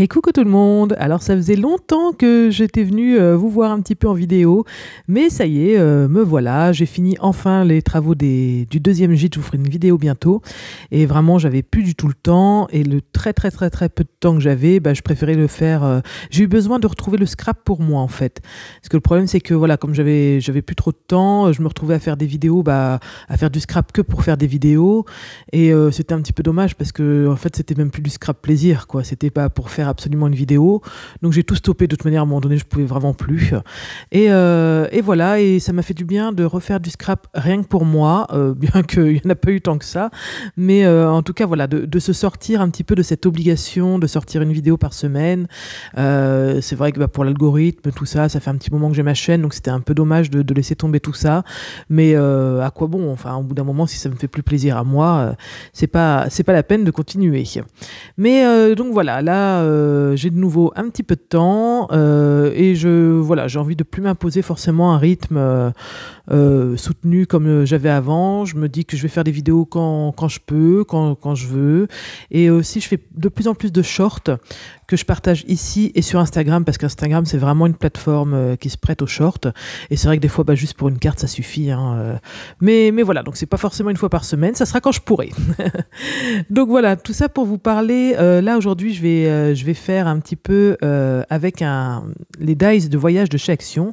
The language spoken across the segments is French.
Et coucou tout le monde Alors ça faisait longtemps que j'étais venue euh, vous voir un petit peu en vidéo, mais ça y est, euh, me voilà, j'ai fini enfin les travaux du deuxième gîte, je vous ferai une vidéo bientôt, et vraiment j'avais plus du tout le temps, et le très très très très peu de temps que j'avais, bah, je préférais le faire, euh, j'ai eu besoin de retrouver le scrap pour moi en fait, parce que le problème c'est que voilà, comme j'avais j'avais plus trop de temps, je me retrouvais à faire des vidéos, bah, à faire du scrap que pour faire des vidéos, et c'était un petit peu dommage parce que en fait c'était même plus du scrap plaisir, quoi, c'était pas pour faire absolument une vidéo. Donc j'ai tout stoppé. De toute manière, à un moment donné, je pouvais vraiment plus. Et, euh, et voilà. Et ça m'a fait du bien de refaire du scrap rien que pour moi, euh, bien qu'il n'y en a pas eu tant que ça. Mais euh, en tout cas, voilà, de, se sortir un petit peu de cette obligation de sortir une vidéo par semaine. c'est vrai que bah, pour l'algorithme, tout ça, ça fait un petit moment que j'ai ma chaîne, donc c'était un peu dommage de, de, laisser tomber tout ça. Mais à quoi bon Enfin, au bout d'un moment, si ça me fait plus plaisir à moi, c'est pas c'est pas la peine de continuer. Mais donc voilà, là euh, j'ai de nouveau un petit peu de temps euh, et je j'ai envie de plus m'imposer forcément un rythme euh, soutenu comme j'avais avant. Je me dis que je vais faire des vidéos quand, je peux, quand, quand je veux. Et aussi, je fais de plus en plus de shorts que je partage ici et sur Instagram parce qu'Instagram c'est vraiment une plateforme euh, qui se prête aux shorts et c'est vrai que des fois bah, juste pour une carte ça suffit hein. Euh. mais, mais voilà donc c'est pas forcément une fois par semaine ça sera quand je pourrai donc voilà tout ça pour vous parler euh, là aujourd'hui je vais je vais faire un petit peu avec un les dice de voyage de chez Action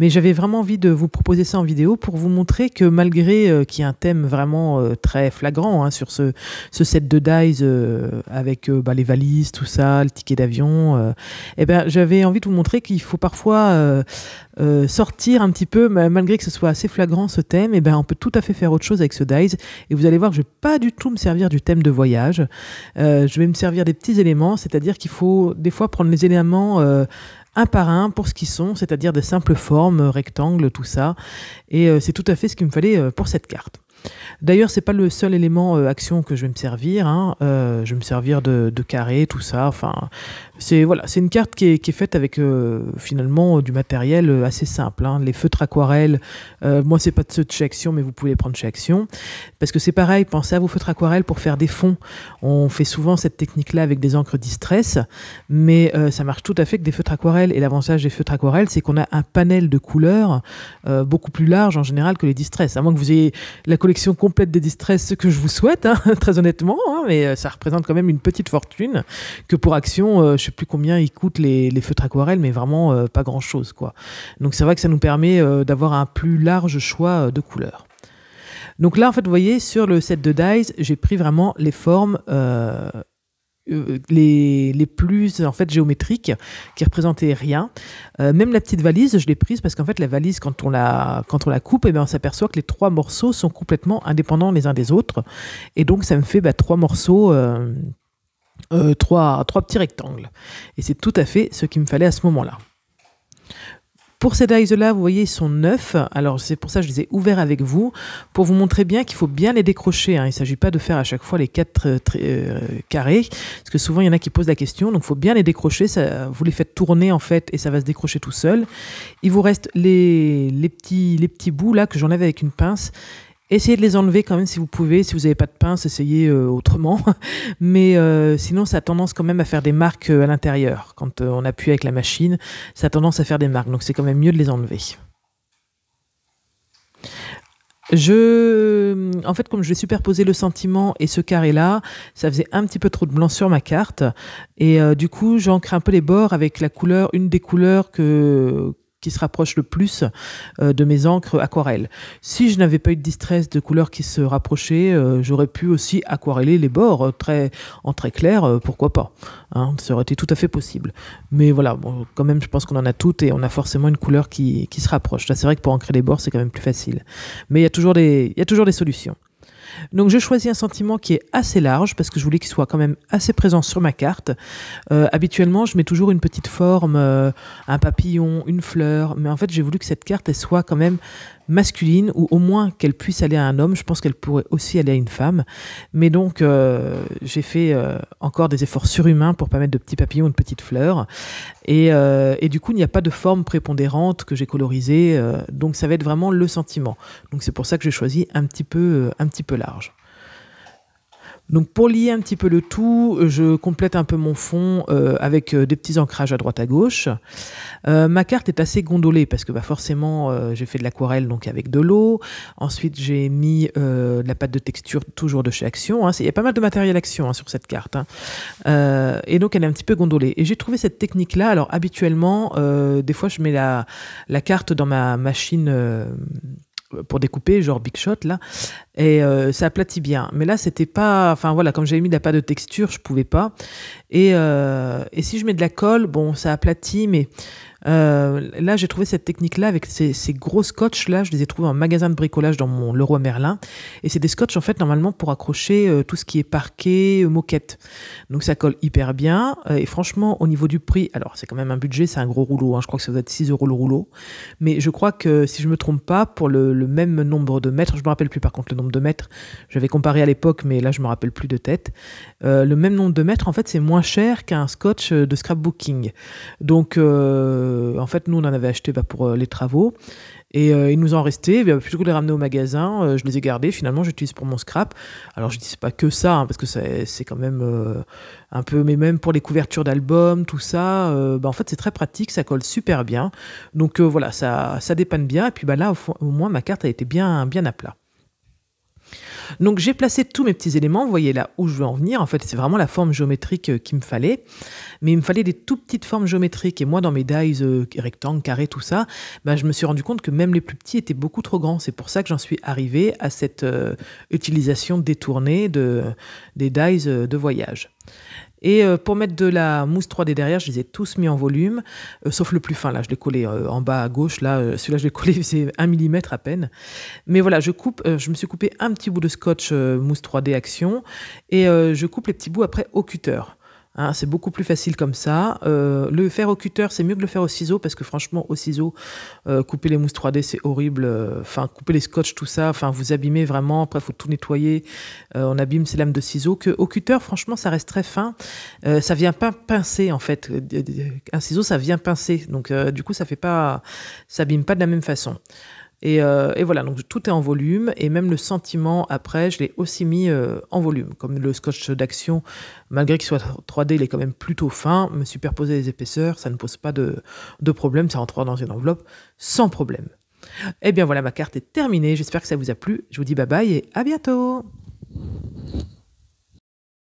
mais j'avais vraiment envie de vous proposer ça en vidéo pour vous montrer que malgré qu'il y ait un thème vraiment très flagrant hein, sur ce, ce set de dice avec bah, les valises tout ça le ticket d'avion. Euh, eh ben, j'avais envie de vous montrer qu'il faut parfois euh, euh, sortir un petit peu, malgré que ce soit assez flagrant ce thème. et eh ben, on peut tout à fait faire autre chose avec ce Dice. Et vous allez voir que je vais pas du tout me servir du thème de voyage. je vais me servir des petits éléments, c'est-à-dire qu'il faut des fois prendre les éléments un par un pour ce qu'ils sont, c'est-à-dire des simples formes, rectangles, tout ça. Et c'est tout à fait ce qu'il me fallait pour cette carte. D'ailleurs, c'est pas le seul élément euh, action que je vais me servir. Hein. Euh, je vais me servir de, carré, tout ça. Enfin, c'est voilà, une carte qui est, faite avec euh, finalement du matériel assez simple. Hein. Les feutres aquarelles. moi, c'est pas de ceux de chez Action, mais vous pouvez les prendre chez Action parce que c'est pareil. Pensez à vos feutres aquarelles pour faire des fonds. On fait souvent cette technique-là avec des encres distress, mais ça marche tout à fait avec des feutres aquarelles. Et l'avantage des feutres aquarelles, c'est qu'on a un panel de couleurs beaucoup plus large en général que les distress. À moins que vous ayez la collection complète des distress, ce que je vous souhaite, hein, très honnêtement, hein, mais euh, ça représente quand même une petite fortune que pour Action, euh, je sais plus combien ils coûtent les, feutres aquarelles, mais vraiment euh, pas grand-chose. quoi. Donc c'est vrai que ça nous permet d'avoir un plus large choix de couleurs. Donc là, en fait, vous voyez, sur le set de Dice j'ai pris vraiment les formes euh, les, plus en fait géométriques qui représentaient rien. Euh, même la petite valise, je l'ai prise parce qu'en fait la valise quand on la quand on la coupe, et eh ben, on s'aperçoit que les trois morceaux sont complètement indépendants les uns des autres et donc ça me fait bah, trois morceaux. Euh, trois, trois petits rectangles. Et c'est tout à fait ce qu'il me fallait à ce moment-là. Pour ces dies-là, vous voyez, ils sont neufs. Alors, c'est pour ça que je les ai ouverts avec vous, pour vous montrer bien qu'il faut bien les décrocher. Hein. Il ne s'agit pas de faire à chaque fois les quatre euh, euh, carrés, parce que souvent, il y en a qui posent la question. Donc, il faut bien les décrocher. Ça, vous les faites tourner, en fait, et ça va se décrocher tout seul. Il vous reste les, petits, les petits bouts, là, que j'enlève avec une pince. Essayez de les enlever quand même si vous pouvez. Si vous n'avez pas de pince, essayez euh, autrement. Mais euh, sinon, ça a tendance quand même à faire des marques euh, à l'intérieur. Quand on appuie avec la machine, ça a tendance à faire des marques. Donc c'est quand même mieux de les enlever. Je, en fait, comme je vais superposer le sentiment et ce carré-là, ça faisait un petit peu trop de blanc sur ma carte. Et du coup, j'ancre un peu les bords avec la couleur, une des couleurs que, qui se rapproche le plus euh, de mes encres aquarelles. Si je n'avais pas eu de distress de couleurs qui se rapprochaient, euh, j'aurais pu aussi aquareller les bords euh, très, en très clair, pourquoi pas. Hein, ça aurait été tout à fait possible. Mais voilà, quand même, je pense qu'on en a toutes et on a forcément une couleur qui, se rapproche. c'est vrai que pour ancrer les bords, c'est quand même plus facile. Mais il y a toujours des solutions. Donc je choisis un sentiment qui est assez large parce que je voulais qu'il soit quand même assez présent sur ma carte. Euh, habituellement, je mets toujours une petite forme, euh, un papillon, une fleur, mais en fait j'ai voulu que cette carte soit quand même masculine ou au moins qu'elle puisse aller à un homme. Je pense qu'elle pourrait aussi aller à une femme. Mais donc, euh, j'ai fait euh, encore des efforts surhumains pour pas mettre de petits papillons ou de petites fleurs. Et, euh, et du coup, il n'y a pas de forme prépondérante que j'ai colorisée. donc, ça va être vraiment le sentiment. Donc, c'est pour ça que j'ai choisi un petit peu, un petit peu large. Donc pour lier un petit peu le tout, je complète un peu mon fond euh, avec euh, des petits ancrages à droite à gauche. Euh, ma carte est assez gondolée parce que bah, forcément j'ai fait de l'aquarelle donc avec de l'eau. Ensuite j'ai mis de la pâte de texture toujours de chez Action. Hein. Il y a pas mal de matériel Action hein, sur cette carte. Hein. et donc elle est un petit peu gondolée. Et j'ai trouvé cette technique là. Alors habituellement, des fois je mets la, la carte dans ma machine pour découper, genre Big Shot là et euh, ça aplatit bien. Mais là, c'était pas. Enfin voilà, comme j'avais mis de la pas de texture, je pouvais pas. Et, euh, et, si je mets de la colle, bon, ça aplatit, mais euh, là, j'ai trouvé cette technique-là avec ces, ces, gros scotch là. Je les ai trouvés en magasin de bricolage dans mon Leroy Merlin. Et c'est des scotch en fait normalement pour accrocher tout ce qui est parquet, moquette. Donc ça colle hyper bien. et franchement, au niveau du prix, alors c'est quand même un budget, c'est un gros rouleau. Hein. je crois que ça doit être 6 euros le rouleau. Mais je crois que si je me trompe pas, pour le, le même nombre de mètres, je me rappelle plus par contre le nombre de mètres. J'avais comparé à l'époque, mais là, je me rappelle plus de tête. Euh, le même nombre de mètres, en fait, c'est moins cher qu'un scotch euh, de scrapbooking. Donc, euh, en fait, nous, on en avait acheté pas bah, pour les travaux. Et il nous en restait, plutôt que de les ramener au magasin, je les ai gardés, finalement j'utilise pour mon scrap. Alors je dis pas que ça, hein, parce que c'est quand même un peu, mais même pour les couvertures d'albums, tout ça, bah, en fait c'est très pratique, ça colle super bien. Donc voilà, ça, ça dépanne bien, et puis bah, là au, au, moins ma carte a été bien, bien à plat. Donc j'ai placé tous mes petits éléments, vous voyez là où je veux en venir, en fait c'est vraiment la forme géométrique euh, qu'il me fallait, mais il me fallait des tout petites formes géométriques, et moi dans mes dies euh, rectangles, carrés, tout ça, bah, je me suis rendu compte que même les plus petits étaient beaucoup trop grands, c'est pour ça que j'en suis arrivé à cette euh, utilisation détournée des dies de voyage. Et euh, pour mettre de la mousse 3D derrière, je les ai tous mis en volume, euh, sauf le plus fin. Là, je l'ai collé euh, en bas à gauche. Là, celui-là, je l'ai collé, c'est un millimètre à peine. Mais voilà, je coupe. je me suis coupé un petit bout de scotch mousse 3D action et je coupe les petits bouts après au cutter. Hein, c'est beaucoup plus facile comme ça. Euh, le faire au cutter, c'est mieux que le faire au ciseau parce que franchement, au ciseau, euh, couper les mousses 3D, c'est horrible. Euh, enfin, couper les scotch, tout ça, enfin, vous abîmez vraiment. Après, faut tout nettoyer. on abîme ces lames de ciseaux. Que au cutter, franchement, ça reste très fin. ça vient pas pincer en fait. Un ciseau, ça vient pincer. Donc, du coup, ça fait pas, ça abîme pas de la même façon. Euh, et, voilà, donc tout est en volume et même le sentiment après, je l'ai aussi mis euh, en volume. Comme le scotch d'action, malgré qu'il soit 3D, il est quand même plutôt fin. Me superposer les épaisseurs, ça ne pose pas de, problème. Ça rentre dans une enveloppe sans problème. Et eh bien voilà, ma carte est terminée. J'espère que ça vous a plu. Je vous dis bye bye et à bientôt.